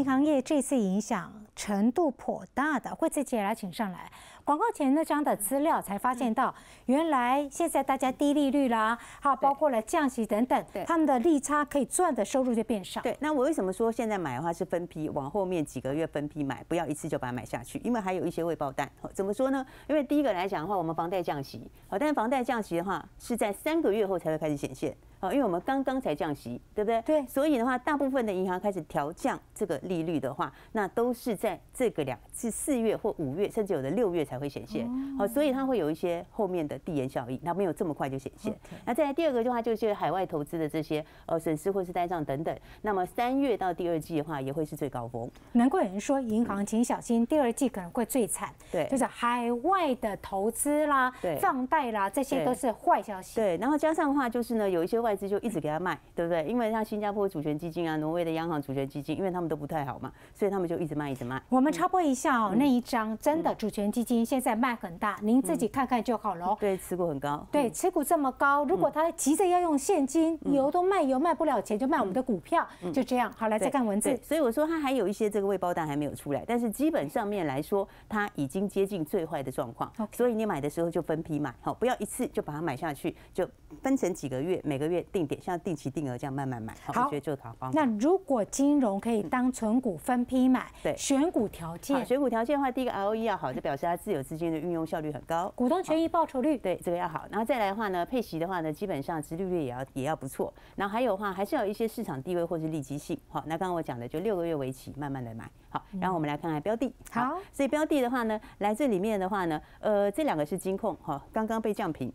银行业这次影响程度颇大的，惠子姐来请上来。广告前那张的资料才发现到，原来现在大家低利率啦，有包括了降息等等，他们的利差可以赚的收入就变少。对，那我为什么说现在买的话是分批，往后面几个月分批买，不要一次就把它买下去，因为还有一些未爆弹。怎么说呢？因为第一个来讲的话，我们房贷降息，好，但是房贷降息的话是在三个月后才会开始显现。哦，因为我们刚刚才降息，对不对？对。所以的话，大部分的银行开始调降这个利率的话，那都是在这个两至四月或五月，甚至有的六月才会显现。哦。好，所以它会有一些后面的递延效应，它没有这么快就显现。那再来第二个的话，就是海外投资的这些呃损失或是呆账等等。那么三月到第二季的话，也会是最高峰。难怪有人说银行，请小心第二季可能会最惨。对。就是海外的投资啦，放贷啦，这些都是坏消息。对。然后加上的话，就是呢，有一些外。外资就一直给他卖，对不对？因为像新加坡主权基金啊、挪威的央行主权基金，因为他们都不太好嘛，所以他们就一直卖，一直卖。我们插播一下哦，那一张真的主权基金现在卖很大，您自己看看就好了。对，持股很高。对，持股这么高，如果他急着要用现金，油都卖油卖不了钱，就卖我们的股票，就这样。好，来再看文字。所以我说，他还有一些这个未包蛋还没有出来，但是基本上面来说，他已经接近最坏的状况。所以你买的时候就分批买，好，不要一次就把它买下去就。分成几个月，每个月定点，像定期定额这样慢慢买，我觉得就好方法。那如果金融可以当存股分批买，对，选股条件，选股条件的话，第一个 ROE 要好，就表示它自有资金的运用效率很高，股东权益报酬率，对，这个要好。然后再来的话呢，配息的话呢，基本上是利率也要也要不错。然后还有的话，还是要一些市场地位或是利基性。好，那刚刚我讲的就六个月为期，慢慢的买，好。然后我们来看看标的，好，所以标的的话呢，来这里面的话呢，呃，这两个是金控，哈，刚刚被降平，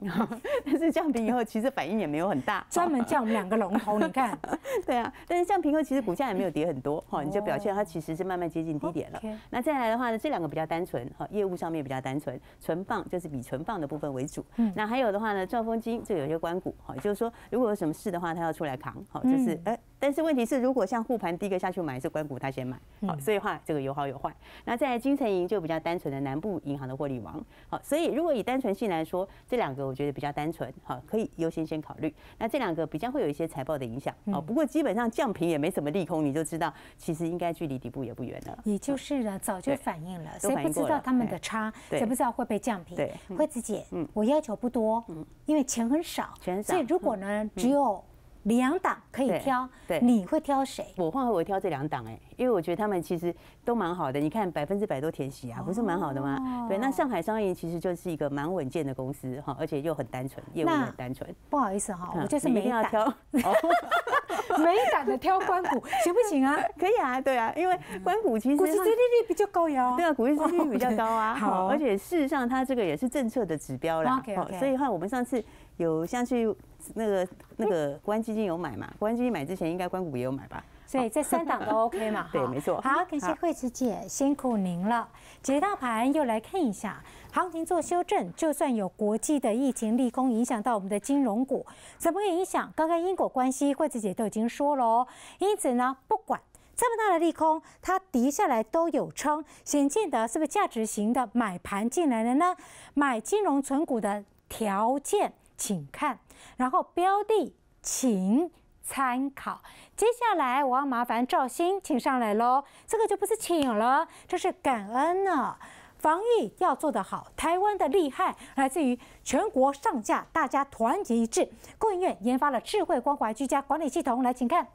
但 是降平以后。其实反应也没有很大，专门叫我们两个龙头，你看，对啊，但是像平安其实股价也没有跌很多哈，你就表现它其实是慢慢接近低点了。那再来的话呢，这两个比较单纯哈，业务上面比较单纯，存放就是以存放的部分为主。那还有的话呢，兆丰金就有些关股哈，就是说如果有什么事的话，它要出来扛，好，就是哎。但是问题是，如果像护盘第一个下去买是关谷，他先买，好，所以话这个有好有坏。那在金城银就比较单纯的南部银行的获利王，好，所以如果以单纯性来说，这两个我觉得比较单纯，好，可以优先先考虑。那这两个比较会有一些财报的影响，好，不过基本上降平也没什么利空，你就知道其实应该距离底部也不远了。也就是了，早就反应了，谁不知道他们的差，谁不知道会被降平？惠子姐，我要求不多，因为钱很少，所以如果呢只有。两党可以挑，你会挑谁？我话我挑这两党哎。因为我觉得他们其实都蛮好的，你看百分之百都填息啊，不是蛮好的吗？对，那上海商银其实就是一个蛮稳健的公司哈，而且又很单纯，业务很单纯。不好意思哈，我就是没要挑，没 胆的挑关股，行不行啊？可以啊，对啊，因为关股其实股市收益率比较高呀，对啊，股市收益率比较高啊。好，而且事实上它这个也是政策的指标啦。OK OK。所以话我们上次有上去那个那个国安基金有买嘛？国安基金买之前应该关股也有买吧？所以这三档都 OK 嘛？对，没错。好，感谢惠子姐，辛苦您了。解到盘又来看一下，行情做修正，就算有国际的疫情利空影响到我们的金融股，怎么个影响？刚刚因果关系，惠子姐都已经说了哦。因此呢，不管这么大的利空，它跌下来都有撑。显见得是不是价值型的买盘进来了呢？买金融存股的条件，请看，然后标的，请。参考，接下来我要麻烦赵鑫请上来喽。这个就不是请了，这是感恩呢。防疫要做得好，台湾的厉害来自于全国上下大家团结一致。供应院研发了智慧关怀居家管理系统，来，请看，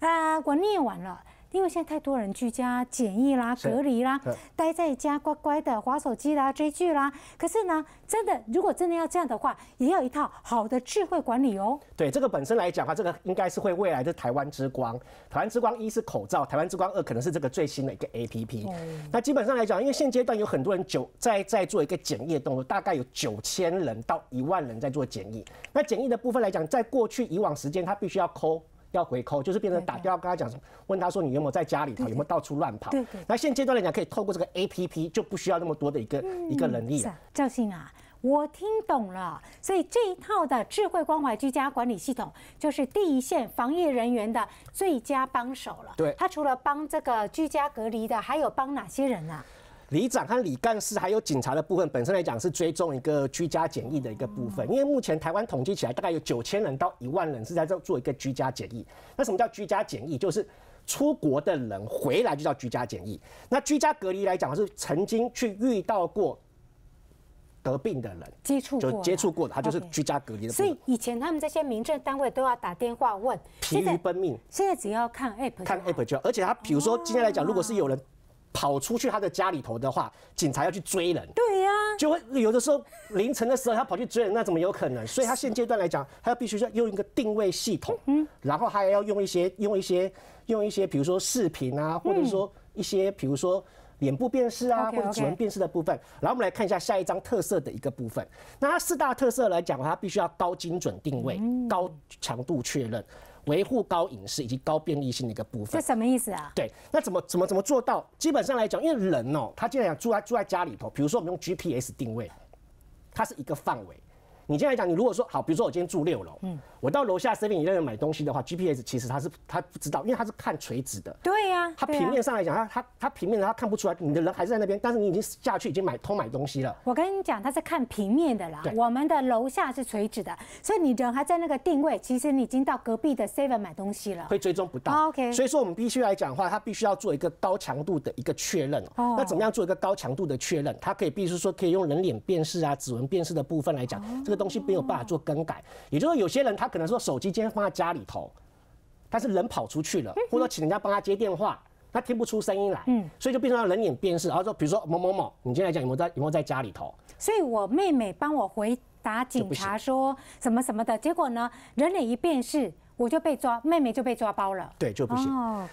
啊，我念完了。因为现在太多人居家检疫啦、隔离啦，待在家乖乖的划手机啦、追剧啦。可是呢，真的如果真的要这样的话，也要一套好的智慧管理哦。对，这个本身来讲的话，这个应该是会未来的台湾之光。台湾之光一是口罩，台湾之光二可能是这个最新的一个 APP。那基本上来讲，因为现阶段有很多人九在在做一个检疫动作，大概有九千人到一万人在做检疫。那检疫的部分来讲，在过去以往时间，它必须要抠。要回扣，就是变成打电话跟他讲，问他说你有没有在家里头，有没有到处乱跑？那现阶段来讲，可以透过这个 APP，就不需要那么多的一个一个能力了。赵信啊，我听懂了，所以这一套的智慧关怀居家管理系统，就是第一线防疫人员的最佳帮手了。对，它除了帮这个居家隔离的，还有帮哪些人呢？里长和李干事还有警察的部分，本身来讲是追踪一个居家检疫的一个部分。因为目前台湾统计起来，大概有九千人到一万人是在做做一个居家检疫。那什么叫居家检疫？就是出国的人回来就叫居家检疫。那居家隔离来讲，是曾经去遇到过得病的人接触就接触过的，他就是居家隔离的所以以前他们这些民政单位都要打电话问疲于奔命，现在只要看 app 看 app 就而且他，比如说今天来讲，如果是有人。跑出去他的家里头的话，警察要去追人。对呀，就会有的时候凌晨的时候他跑去追人，那怎么有可能？所以他现阶段来讲，他要必须要用一个定位系统，嗯，然后还要用一些用一些用一些，比如说视频啊，或者说一些比如说脸部辨识啊，或者指纹辨识的部分。然后我们来看一下下一张特色的一个部分。那它四大特色来讲，它必须要高精准定位，高强度确认。维护高隐私以及高便利性的一个部分，这什么意思啊？对，那怎么怎么怎么做到？基本上来讲，因为人哦，他既然想住在住在家里头，比如说我们用 GPS 定位，它是一个范围。你现在讲，你如果说好，比如说我今天住六楼，嗯，我到楼下 Seven 里面买东西的话，GPS 其实它是它不知道，因为它是看垂直的。对呀，它平面上来讲，它它它平面它看不出来，你的人还是在那边，但是你已经下去已经买偷买东西了。我跟你讲，它是看平面的啦，我们的楼下是垂直的，所以你人还在那个定位，其实你已经到隔壁的 Seven 买东西了，会追踪不到。OK，所以说我们必须来讲话，它必须要做一个高强度的一个确认。哦，那怎么样做一个高强度的确认？它可以，比如说可以用人脸辨识啊、指纹辨识的部分来讲。东西没有办法做更改，也就是有些人他可能说手机今天放在家里头，但是人跑出去了，或者请人家帮他接电话，他听不出声音来，嗯，所以就变成了人脸辨识，然后说比如说某某某，你天在讲有没有在有没有在家里头？所以我妹妹帮我回答警察说什么什么的结果呢？人脸一辨识，我就被抓，妹妹就被抓包了，对，就不行。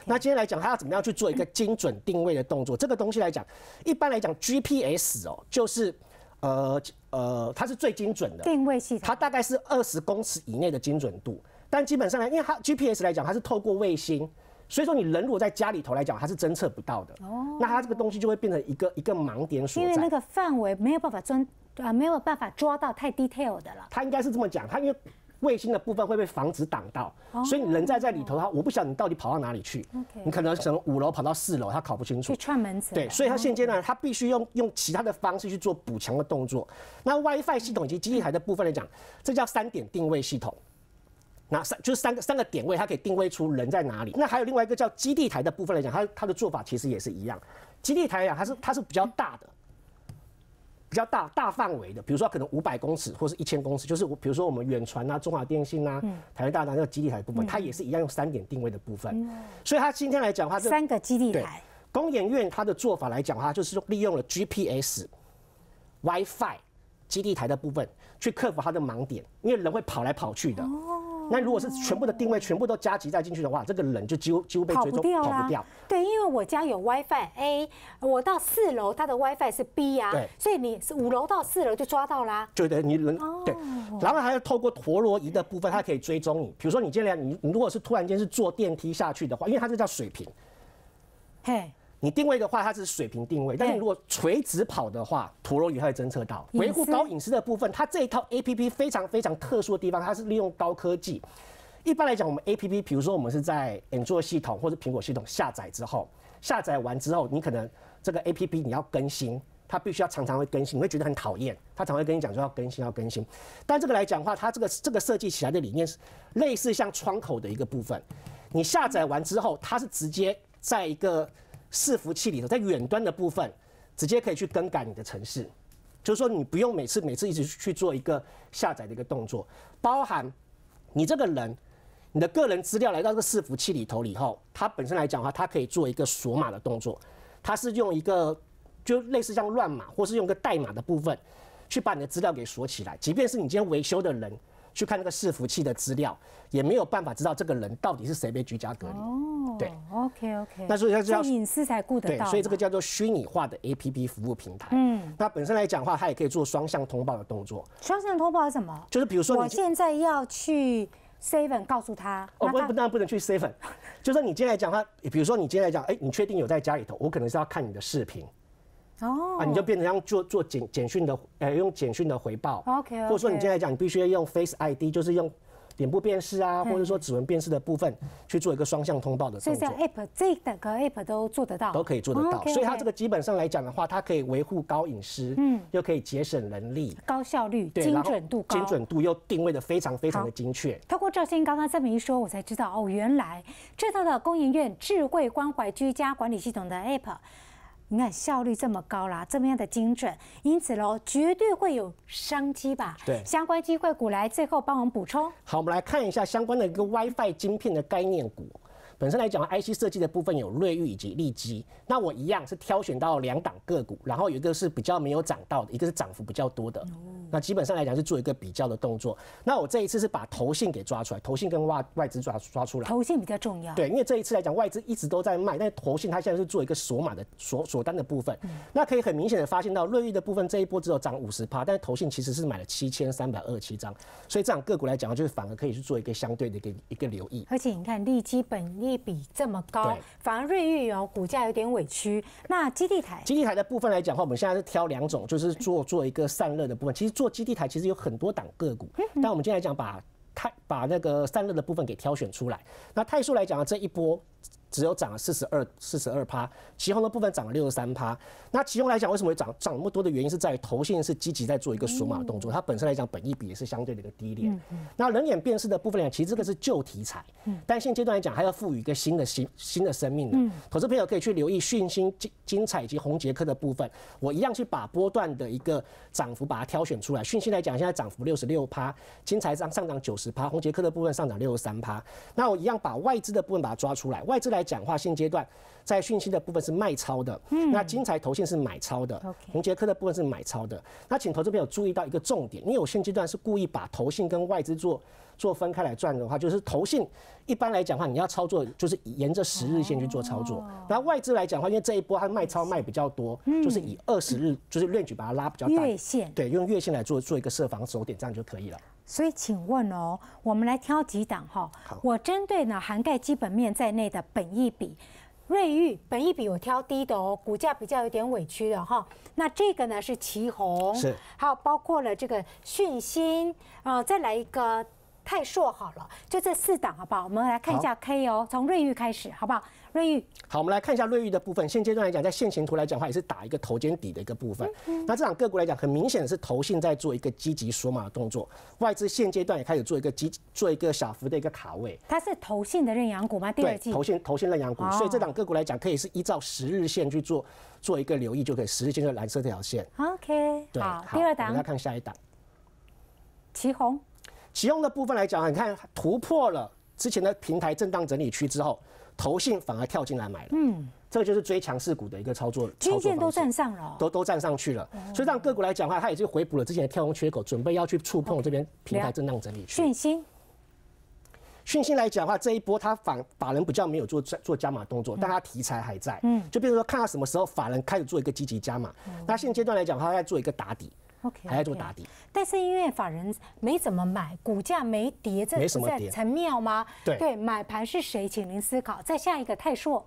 那今天来讲，他要怎么样去做一个精准定位的动作？这个东西来讲，一般来讲 GPS 哦，就是。呃呃，它是最精准的定位系统，它大概是二十公尺以内的精准度。但基本上呢，因为它 GPS 来讲，它是透过卫星，所以说你人如果在家里头来讲，它是侦测不到的。哦，那它这个东西就会变成一个一个盲点所在，因为那个范围没有办法专啊，没有办法抓到太 detail 的了。他应该是这么讲，他因为。卫星的部分会被房子挡到，所以你人在在里头，的话，我不晓得你到底跑到哪里去，你可能从五楼跑到四楼，他考不清楚。串门子对，所以他现阶段他必须用用其他的方式去做补强的动作。那 WiFi 系统以及基地台的部分来讲，这叫三点定位系统，那三就是三个三个点位，它可以定位出人在哪里。那还有另外一个叫基地台的部分来讲，它它的做法其实也是一样。基地台来讲，它是它是比较大的。比较大大范围的，比如说可能五百公尺或是一千公尺，就是我比如说我们远传啊、中华电信啊、嗯、台湾大那个基地台部分，它也是一样用三点定位的部分。所以它今天来讲的话，三个基地台，工研院它的做法来讲，的话，就是利用了 GPS、WiFi 基地台的部分去克服它的盲点，因为人会跑来跑去的。那如果是全部的定位全部都加急再进去的话，这个人就几乎几乎被追踪跑不掉。对，因为我家有 WiFi A，我到四楼，它的 WiFi 是 B 呀，所以你是五楼到四楼就抓到啦。对对，你人对，然后还要透过陀螺仪的部分，它可以追踪你。比如说你今来，你你如果是突然间是坐电梯下去的话，因为它这叫水平，嘿。你定位的话，它是水平定位；但是如果垂直跑的话，陀螺仪它会侦测到。维护高隐私的部分，它这一套 A P P 非常非常特殊的地方，它是利用高科技。一般来讲，我们 A P P，比如说我们是在安卓系统或者苹果系统下载之后，下载完之后，你可能这个 A P P 你要更新，它必须要常常会更新，你会觉得很讨厌，它常会跟你讲说要更新要更新。但这个来讲的话，它这个这个设计起来的理念，是类似像窗口的一个部分。你下载完之后，它是直接在一个。伺服器里头，在远端的部分，直接可以去更改你的程式，就是说你不用每次每次一直去做一个下载的一个动作。包含你这个人，你的个人资料来到这个伺服器里头以后，它本身来讲的话，它可以做一个锁码的动作，它是用一个就类似像乱码，或是用一个代码的部分，去把你的资料给锁起来。即便是你今天维修的人去看那个伺服器的资料，也没有办法知道这个人到底是谁被居家隔离。对，OK OK，那所以它只要隐私才顾得到，对，所以这个叫做虚拟化的 APP 服务平台。嗯，那本身来讲话，它也可以做双向通报的动作。双向通报什么？就是比如说你现在要去 Seven 告诉他，哦，不，当然不能去 Seven，就是说你今天来讲话，比如说你今天来讲，哎，你确定有在家里头？我可能是要看你的视频，哦，啊，你就变成像做做简简讯的，呃，用简讯的回报，OK OK，或者说你今天来讲，你必须要用 Face ID，就是用。脸部辨识啊，或者说指纹辨识的部分去做一个双向通报的动作。所以，这 app 这两个 app 都做得到，都可以做得到。所以，它这个基本上来讲的话，它可以维护高隐私，嗯，又可以节省人力，高效率，精准度，精准度又定位的非常非常的精确。透过赵先刚刚这么一说，我才知道哦，原来这套的公研院智慧关怀居家管理系统的 app。你看效率这么高啦，这么样的精准，因此喽，绝对会有商机吧？对，相关机会股来最后帮我们补充。好，我们来看一下相关的一个 WiFi 晶片的概念股。本身来讲，IC 设计的部分有瑞昱以及利基。那我一样是挑选到两档个股，然后有一个是比较没有涨到的，一个是涨幅比较多的。那基本上来讲是做一个比较的动作。那我这一次是把头信给抓出来，头信跟外外资抓抓出来。头信比较重要。对，因为这一次来讲，外资一直都在卖，但是头信它现在是做一个锁码的锁锁单的部分。那可以很明显的发现到瑞昱的部分这一波只有涨五十趴，但是头信其实是买了七千三百二七张，所以这样个股来讲，就是反而可以去做一个相对的一个一个留意。而且你看利基本业。一比这么高，反而瑞玉哦，股价有点委屈。那基地台，基地台的部分来讲的话，我们现在是挑两种，就是做做一个散热的部分。其实做基地台其实有很多档个股，但我们今天来讲，把太把那个散热的部分给挑选出来。那泰数来讲啊，这一波。只有涨了四十二四十二趴，其中的部分涨了六十三趴。那其中来讲，为什么会涨涨那么多的原因是在于头信是积极在做一个数码动作，它本身来讲，本一比也是相对的一个低点。那人脸辨识的部分来讲，其实这个是旧题材，但现阶段来讲，还要赋予一个新的新新的生命。的投资朋友可以去留意讯星精精彩以及红杰克的部分。我一样去把波段的一个涨幅把它挑选出来。讯星来讲，现在涨幅六十六趴，精彩上上涨九十趴，红杰克的部分上涨六十三趴。那我一样把外资的部分把它抓出来，外资来。讲话现阶段，在讯息的部分是卖超的，嗯，那金财投信是买超的，红杰科的部分是买超的。那请投资朋友注意到一个重点，你有现阶段是故意把投信跟外资做做分开来赚的话，就是投信一般来讲话，你要操作就是沿着十日线去做操作，然后外资来讲话，因为这一波它卖超卖比较多，就是以二十日就是论举把它拉比较大，月线对，用月线来做做一个设防守点这样就可以了。所以，请问哦，我们来挑几档哈。我针对呢涵盖基本面在内的本益比，瑞玉本益比我挑低的哦，股价比较有点委屈的哈。那这个呢是旗宏，是，有包括了这个讯芯，啊，再来一个泰硕好了，就这四档好不好？我们来看一下 K 哦，从瑞昱开始好不好？瑞玉，好，我们来看一下瑞玉的部分。现阶段来讲，在线形图来讲的话，也是打一个头肩底的一个部分。那这档个股来讲，很明显的是头性在做一个积极缩码的动作，外资现阶段也开始做一个积做一个小幅的一个卡位。它是头性的认养股吗？对，头性头性认养股，所以这档个股来讲，可以是依照十日线去做做一个留意就可以，十日线的蓝色这条线。OK，好，第二档，我们来看下一档，启宏。启宏的部分来讲，你看突破了之前的平台震荡整理区之后。投信反而跳进来买了，嗯，这个就是追强势股的一个操作，均线都站上了，都都站上去了。所以让个股来讲的话，它也就回补了之前的跳空缺口，准备要去触碰这边平台震荡整理区。讯息，讯息来讲的话，这一波它反法人比较没有做做加码动作，但它题材还在，嗯，就比如说看它什么时候法人开始做一个积极加码。那现阶段来讲，它在做一个打底。还要做打底，但是因为法人没怎么买，股价没跌，这才妙吗？对，买盘是谁？请您思考，再下一个泰硕，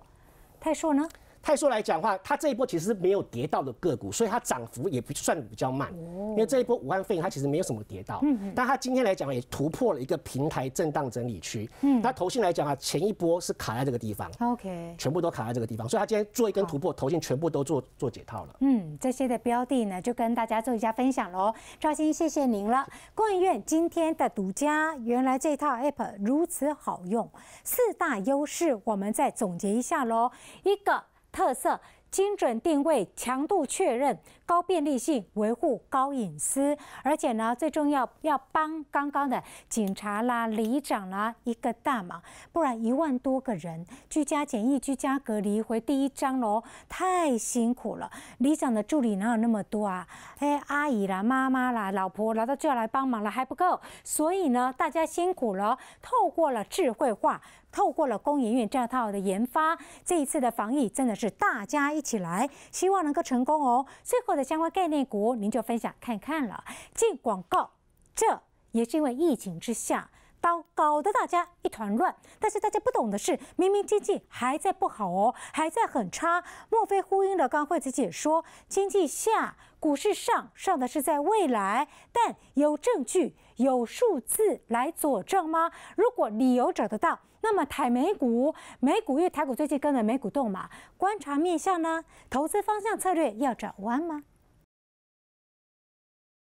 泰硕呢？泰硕来讲话，它这一波其实是没有跌到的个股，所以它涨幅也不算比较慢。因为这一波五肺炎它其实没有什么跌到。嗯。但它今天来讲也突破了一个平台震荡整理区。嗯。它投信来讲啊，前一波是卡在这个地方。OK。全部都卡在这个地方，所以它今天做一根突破，投信全部都做做解套了。嗯，这些的标的呢，就跟大家做一下分享喽。赵鑫，谢谢您了。工银今天的独家，原来这套 App 如此好用，四大优势我们再总结一下喽。一个。特色精准定位、强度确认、高便利性、维护高隐私，而且呢，最重要要帮刚刚的警察啦、里长啦一个大忙，不然一万多个人居家检疫、居家隔离回第一章喽，太辛苦了。里长的助理哪有那么多啊？哎，阿姨啦、妈妈啦、老婆，拿到就要来帮忙了，还不够。所以呢，大家辛苦了，透过了智慧化。透过了工研院这套的研发，这一次的防疫真的是大家一起来，希望能够成功哦。最后的相关概念股，您就分享看看了。进广告，这也是因为疫情之下，到搞得大家一团乱。但是大家不懂的是，明明经济还在不好哦，还在很差。莫非呼应了刚惠子解说，经济下，股市上，上的是在未来，但有证据、有数字来佐证吗？如果理由找得到？那么台美股、美股与台股最近跟着美股动嘛？观察面相呢？投资方向策略要转弯吗？